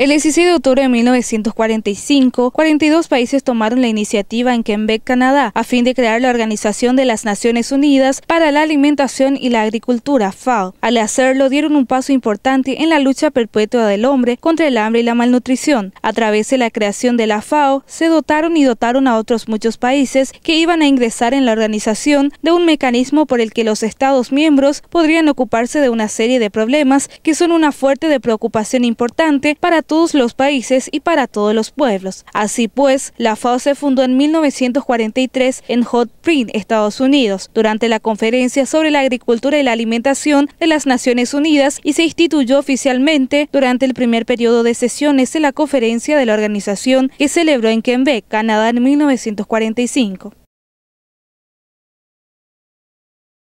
El 16 de octubre de 1945, 42 países tomaron la iniciativa en Quebec, Canadá, a fin de crear la Organización de las Naciones Unidas para la Alimentación y la Agricultura, FAO. Al hacerlo, dieron un paso importante en la lucha perpetua del hombre contra el hambre y la malnutrición. A través de la creación de la FAO, se dotaron y dotaron a otros muchos países que iban a ingresar en la organización de un mecanismo por el que los Estados miembros podrían ocuparse de una serie de problemas que son una fuerte de preocupación importante para todos los países y para todos los pueblos. Así pues, la FAO se fundó en 1943 en Hot Print, Estados Unidos, durante la Conferencia sobre la Agricultura y la Alimentación de las Naciones Unidas y se instituyó oficialmente durante el primer periodo de sesiones de la Conferencia de la Organización que celebró en Quebec, Canadá en 1945.